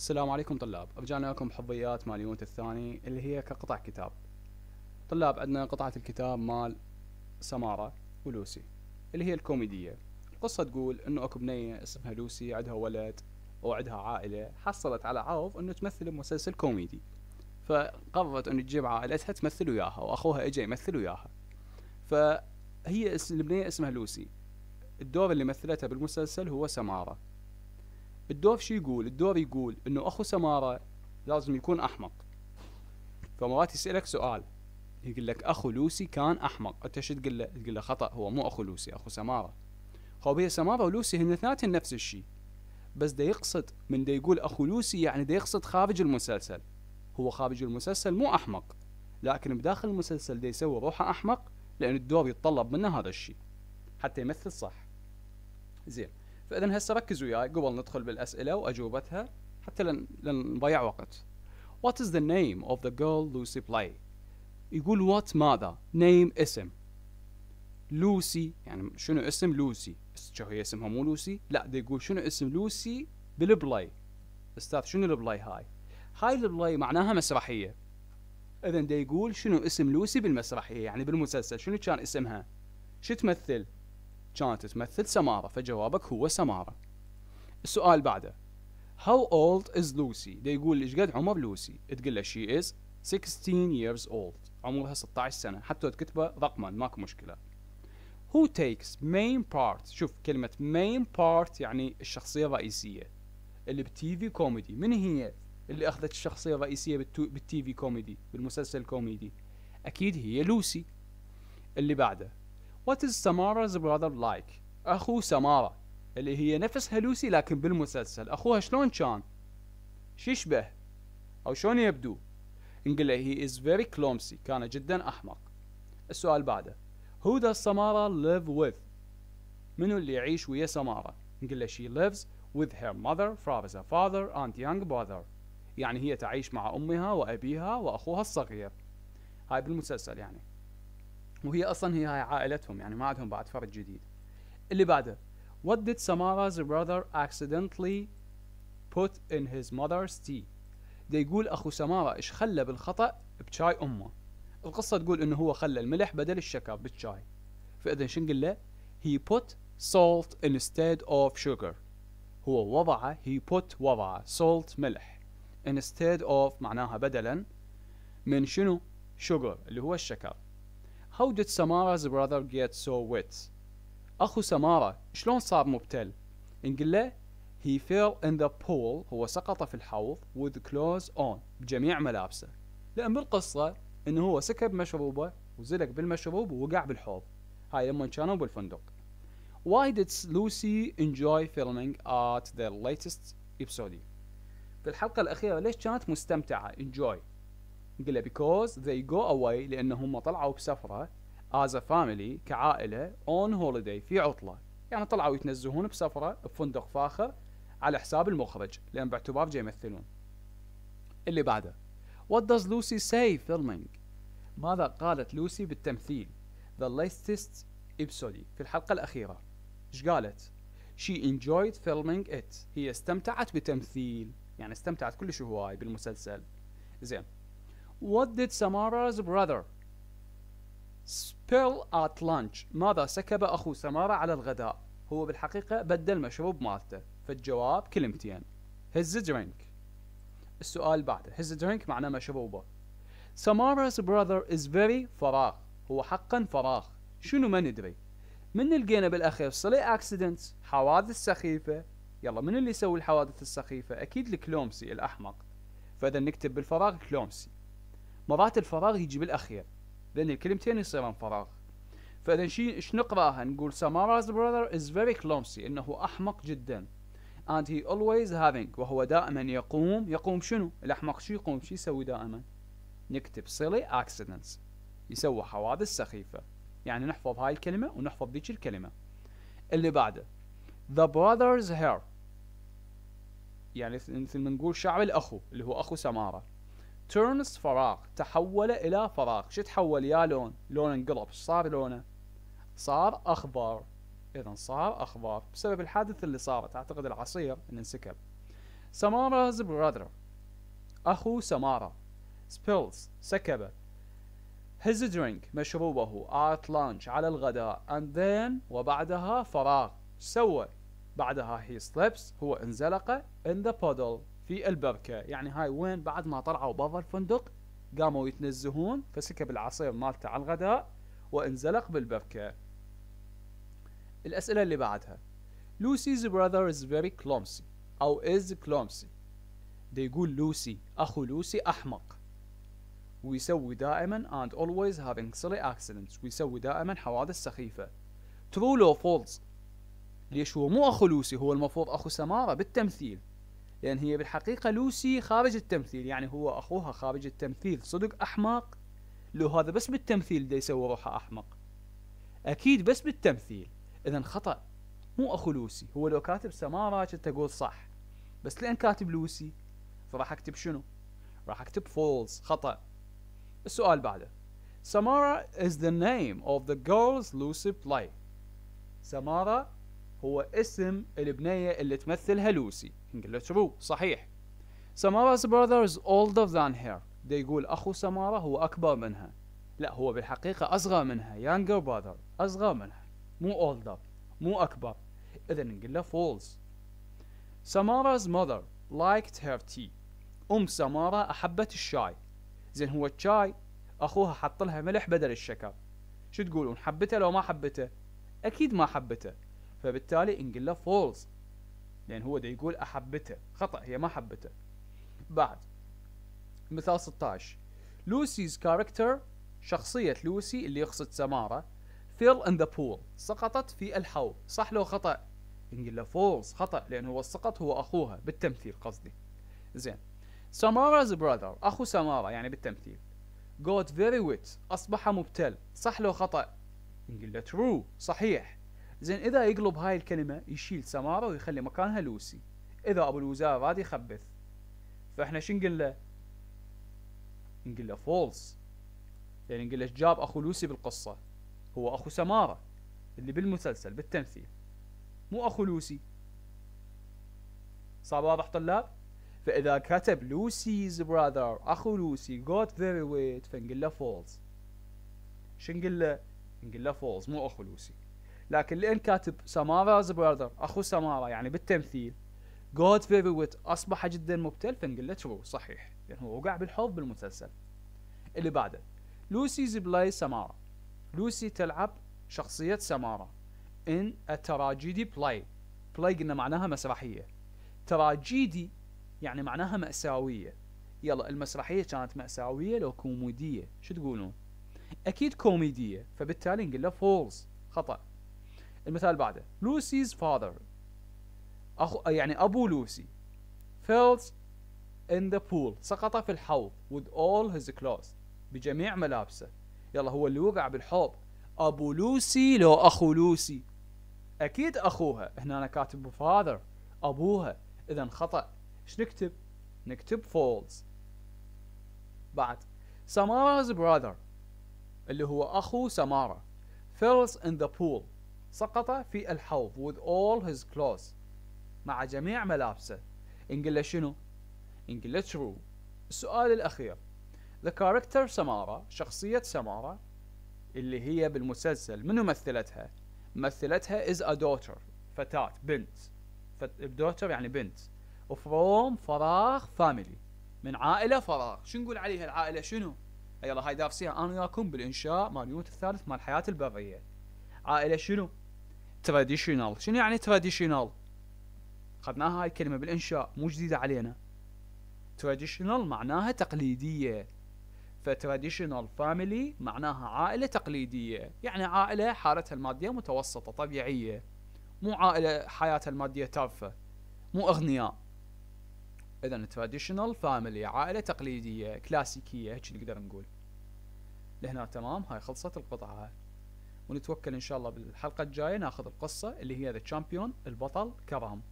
السلام عليكم طلاب رجعنا لكم بحظيات مال اليونت الثاني اللي هي كقطع كتاب طلاب عندنا قطعة الكتاب مال سمارة ولوسي اللي هي الكوميدية القصة تقول انه اكو بنية اسمها لوسي عندها ولد وعندها عائلة حصلت على عرض انه تمثل بمسلسل كوميدي فقررت انه تجيب عائلتها تمثل وياها واخوها اجى يمثل وياها فهي البنية اسمها لوسي الدور اللي مثلته بالمسلسل هو سمارة الدور شو يقول الدور يقول انه اخو سماره لازم يكون احمق فمرات يسالك سؤال يقول لك اخو لوسي كان احمق انت شو تقول له تقول له خطا هو مو اخو لوسي اخو سماره هو هي سماره ولوسي هن اثنيناتهم نفس الشيء بس ده يقصد من ده يقول اخو لوسي يعني ده يقصد خارج المسلسل هو خارج المسلسل مو احمق لكن بداخل المسلسل ده يسوي روحه احمق لان الدور يتطلب منه هذا الشيء حتى يمثل صح زين فاذا هسه ركزوا وياي قبل ندخل بالاسئله واجوبتها حتى لن لن نضيع وقت What is the name of the girl Lucy play يقول what ماذا name اسم لوسي يعني شنو اسم لوسي شو هي اسمها مو لوسي لا دي يقول شنو اسم لوسي بالبلاي استاذ شنو البلاي هاي هاي البلاي معناها مسرحيه اذا دي يقول شنو اسم لوسي بالمسرحيه يعني بالمسلسل شنو كان اسمها شو تمثل كانت تمثل سمارة فجوابك هو سمارة السؤال بعده How old is Lucy؟ دي يقول ايش قد عمر لوسي تقول له she is 16 years old عمرها 16 سنة حتى تكتبه رقما ماكو مشكلة Who takes main part شوف كلمة main part يعني الشخصية الرئيسية اللي بالتي في كوميدي من هي اللي اخذت الشخصية الرئيسية بالتي في كوميدي بالمسلسل الكوميدي اكيد هي لوسي اللي بعده What is Samara's brother like أخو سمارة اللي هي نفسها لوسي لكن بالمسلسل أخوها شلون كان شيشبه أو شلون يبدو نقول له he is very clumsy كان جدا أحمق السؤال بعده Who does Samara live with منو اللي يعيش ويا سمارة نقول له she lives with her mother father father and young brother يعني هي تعيش مع أمها وأبيها وأخوها الصغير هاي بالمسلسل يعني وهي اصلا هي عائلتهم يعني ما عندهم بعد فرد جديد اللي بعده What did Samara's brother accidentally put in his mother's tea ده يقول اخو سمارة ايش خلى بالخطأ بشاي امه القصة تقول انه هو خلى الملح بدل الشكر بالشاي فاذا نقول له he put salt instead of sugar هو وضع he put وضع salt ملح instead of معناها بدلا من شنو sugar اللي هو الشكر How did Samara's brother get so wet? أخو سمارة شلون صار مبتل؟ نقول له He fell in the pool هو سقط في الحوض with clothes on بجميع ملابسه لأن بالقصة إنه هو سكب مشروبه وزلق بالمشروب ووقع بالحوض هاي لما كانوا بالفندق Why did Lucy enjoy filming at the latest episode؟ في الحلقة الأخيرة ليش كانت مستمتعة enjoy قال له because they go away لأن هم طلعوا بسفرة as a family كعائلة on holiday في عطلة يعني طلعوا يتنزهون بسفرة بفندق فاخر على حساب المخرج لأن باعتبار جاي يمثلون اللي بعده What does Lucy say filming ماذا قالت لوسي بالتمثيل The latest episode في الحلقة الأخيرة إيش قالت She enjoyed filming it هي استمتعت بتمثيل يعني استمتعت كلش هواي بالمسلسل زين What did Samara's brother spill at lunch ماذا سكب أخو سمارة على الغداء هو بالحقيقة بدل مشروب مالته فالجواب كلمتين his drink السؤال بعده his drink معناه مشروبه Samara's brother is very فراغ هو حقا فراغ شنو ما ندري من لقينا بالاخير صلي اكسيدنتس حوادث سخيفه يلا من اللي يسوي الحوادث السخيفه اكيد الكلومسي الاحمق فاذا نكتب بالفراغ كلومسي مرات الفراغ يجي بالاخير لان الكلمتين يصيرن فراغ فاذا شي ايش نقراها نقول Samara's brother is very clumsy انه احمق جدا and he always having وهو دائما يقوم يقوم شنو الاحمق شو يقوم شو يسوي دائما نكتب silly accidents يسوي حوادث سخيفه يعني نحفظ هاي الكلمه ونحفظ ذيك الكلمه اللي بعده the brother's hair يعني مثل ما نقول شعر الاخو اللي هو اخو سماره turns فراغ تحول الى فراغ شو تحول يا لون لون انقلب صار لونه صار اخضر اذا صار اخضر بسبب الحادث اللي صارت اعتقد العصير اللي انسكب سمارا's brother اخو سمارا spills سكبه his drink مشروبه at lunch على الغداء and then وبعدها فراغ سوى بعدها he slips هو انزلق in the puddle في البركة يعني هاي وين بعد ما طلعوا برا الفندق قاموا يتنزهون فسكب العصير مالته على الغداء وانزلق بالبركة الأسئلة اللي بعدها Lucy's brother is very clumsy أو is clumsy دي يقول لوسي أخو لوسي أحمق ويسوي دائما and always having silly accidents ويسوي دائما حوادث سخيفة true or false ليش هو مو أخو لوسي هو المفروض أخو سمارة بالتمثيل لأن هي بالحقيقة لوسي خارج التمثيل يعني هو أخوها خارج التمثيل صدق أحمق لو هذا بس بالتمثيل دا يسوي روحه أحمق أكيد بس بالتمثيل إذا خطأ مو أخو لوسي هو لو كاتب سمارة كنت أقول صح بس لأن كاتب لوسي فراح أكتب شنو راح أكتب فولز خطأ السؤال بعده Samara is the name of the girls Lucy play Samara هو اسم البنية اللي تمثلها لوسي نقول له ترو صحيح سمارا's is older than her ده يقول أخو سمارة هو أكبر منها لا هو بالحقيقة أصغر منها younger brother أصغر منها مو older مو أكبر إذا نقول له false سمارا's mother liked her tea أم سمارة أحبت الشاي زين هو الشاي أخوها حط لها ملح بدل الشكر شو تقولون حبته لو ما حبته أكيد ما حبته فبالتالي انقل له فولز لان يعني هو دا يقول احبته خطا هي ما حبته بعد مثال 16 لوسيز كاركتر شخصية لوسي اللي يقصد سمارة fell in the pool سقطت في الحوض صح لو خطأ انقل له false خطأ لأن هو سقط هو أخوها بالتمثيل قصدي زين سمارا's brother أخو سمارة يعني بالتمثيل got very wet أصبح مبتل صح لو خطأ انقل له true صحيح زين اذا يقلب هاي الكلمه يشيل سماره ويخلي مكانها لوسي اذا ابو الوزاره راد يخبث فاحنا شو نقول له؟ نقول له فولس يعني نقول له جاب اخو لوسي بالقصه هو اخو سماره اللي بالمسلسل بالتمثيل مو اخو لوسي صار واضح طلاب؟ فاذا كتب لوسيز براذر اخو لوسي جوت فيري ويت فنقول له فولز شو نقول له؟ نقول له فولز مو اخو لوسي لكن لان كاتب از براذر اخو سامارا يعني بالتمثيل جود ويت اصبح جدا مبتل فنقول له ترو صحيح لانه يعني وقع بالحوض بالمسلسل اللي بعده لوسيز بلاي سامارا لوسي تلعب شخصية سمارا ان التراجيدي بلاي بلاي قلنا معناها مسرحية تراجيدي يعني معناها مأساوية يلا المسرحية كانت مأساوية لو كوميدية شو تقولون أكيد كوميدية فبالتالي نقول له فولز خطأ المثال بعده لوسيز father أخو يعني أبو لوسي فيلز in the pool سقط في الحوض with all his clothes بجميع ملابسه يلا هو اللي وقع بالحوض أبو لوسي لو أخو لوسي أكيد أخوها هنا أنا كاتب فاذر أبوها إذا خطأ إيش نكتب نكتب فولز بعد Samara's brother اللي هو أخو سمارة falls in the pool سقط في الحوض with all his clothes مع جميع ملابسه انقل له شنو؟ انقل له true السؤال الأخير The character سمارة شخصية سمارة اللي هي بالمسلسل منو مثلتها؟ مثلتها is a daughter فتاة بنت daughter يعني بنت from فراغ family من عائلة فراغ شو نقول عليها العائلة شنو؟ يلا هاي دافسيها أنا وياكم بالإنشاء مال يونت الثالث مال الحياة البرية عائلة شنو؟ تراديشنال شنو يعني تراديشنال اخذناها هاي الكلمه بالانشاء مو جديده علينا تراديشنال معناها تقليديه فتراديشنال فاميلي معناها عائله تقليديه يعني عائله حالتها الماديه متوسطه طبيعيه مو عائله حياتها الماديه تافهه مو اغنياء اذا تراديشنال فاميلي عائله تقليديه كلاسيكيه هيك نقدر نقول لهنا تمام هاي خلصت القطعه ونتوكل ان شاء الله بالحلقه الجايه ناخذ القصه اللي هي ذا تشامبيون البطل كرام